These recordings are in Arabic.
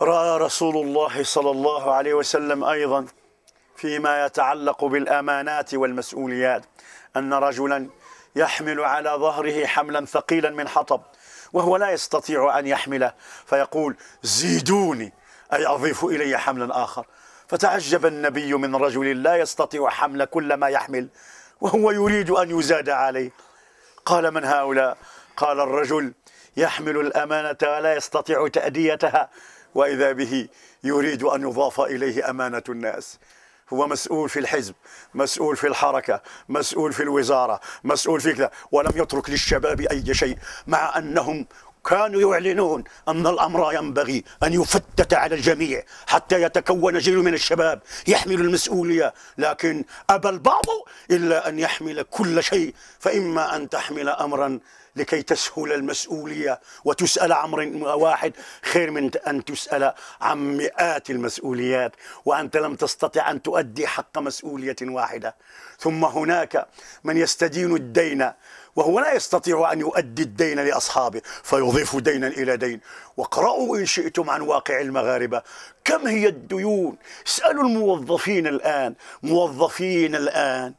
راى رسول الله صلى الله عليه وسلم ايضا فيما يتعلق بالامانات والمسؤوليات ان رجلا يحمل على ظهره حملا ثقيلا من حطب وهو لا يستطيع ان يحمله فيقول زيدوني اي اضيفوا الي حملا اخر فتعجب النبي من رجل لا يستطيع حمل كل ما يحمل وهو يريد ان يزاد عليه قال من هؤلاء قال الرجل يحمل الامانه ولا يستطيع تاديتها وإذا به يريد أن يضاف إليه أمانة الناس هو مسؤول في الحزب مسؤول في الحركة مسؤول في الوزارة مسؤول في كذا ولم يترك للشباب أي شيء مع أنهم كانوا يعلنون أن الأمر ينبغي أن يفتت على الجميع حتى يتكون جيل من الشباب يحمل المسؤولية لكن أبى البعض إلا أن يحمل كل شيء فإما أن تحمل أمرا لكي تسهل المسؤولية وتسأل عن واحد خير من أن تسأل عن مئات المسؤوليات وأنت لم تستطع أن تؤدي حق مسؤولية واحدة ثم هناك من يستدين الدين وهو لا يستطيع أن يؤدي الدين لأصحابه فيضيف دينا إلى دين وقرأوا إن شئتم عن واقع المغاربة كم هي الديون اسألوا الموظفين الآن موظفين الآن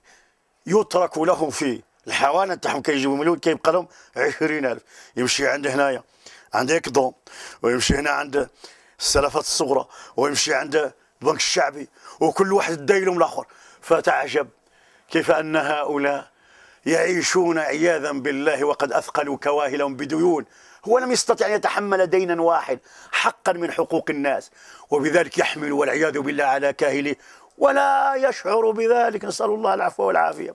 يترك لهم في الحوانة تاعهم كيجيبوا مليون كيبقى لهم 20000 يمشي عند هنايا عند إكدوم ويمشي هنا عند السلفات الصغرى ويمشي عند البنك الشعبي وكل واحد دايلهم الآخر فتعجب كيف أن هؤلاء يعيشون عياذا بالله وقد أثقلوا كواهلهم بديون هو لم يستطع أن يتحمل دينا واحد حقا من حقوق الناس وبذلك يحمل والعياذ بالله على كاهله ولا يشعر بذلك نسأل الله العفو والعافية